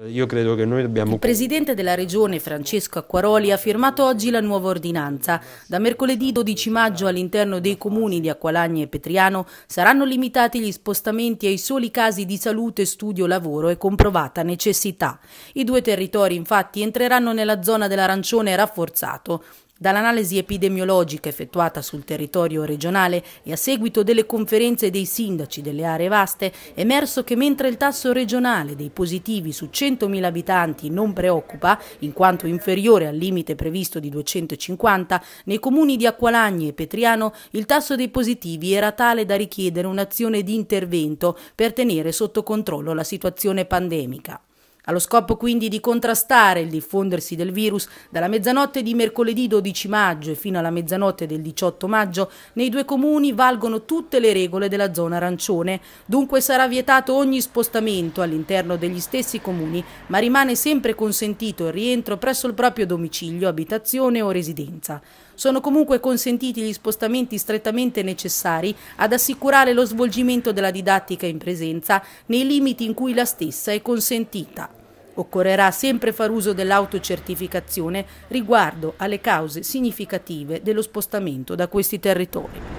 Eh, io credo che noi dobbiamo... Il presidente della regione Francesco Acquaroli ha firmato oggi la nuova ordinanza. Da mercoledì 12 maggio all'interno dei comuni di Acqualagna e Petriano saranno limitati gli spostamenti ai soli casi di salute, studio, lavoro e comprovata necessità. I due territori infatti entreranno nella zona dell'arancione rafforzato Dall'analisi epidemiologica effettuata sul territorio regionale e a seguito delle conferenze dei sindaci delle aree vaste, è emerso che mentre il tasso regionale dei positivi su 100.000 abitanti non preoccupa, in quanto inferiore al limite previsto di 250, nei comuni di Acqualagni e Petriano il tasso dei positivi era tale da richiedere un'azione di intervento per tenere sotto controllo la situazione pandemica allo scopo quindi di contrastare il diffondersi del virus dalla mezzanotte di mercoledì 12 maggio e fino alla mezzanotte del 18 maggio, nei due comuni valgono tutte le regole della zona arancione, dunque sarà vietato ogni spostamento all'interno degli stessi comuni, ma rimane sempre consentito il rientro presso il proprio domicilio, abitazione o residenza. Sono comunque consentiti gli spostamenti strettamente necessari ad assicurare lo svolgimento della didattica in presenza nei limiti in cui la stessa è consentita. Occorrerà sempre far uso dell'autocertificazione riguardo alle cause significative dello spostamento da questi territori.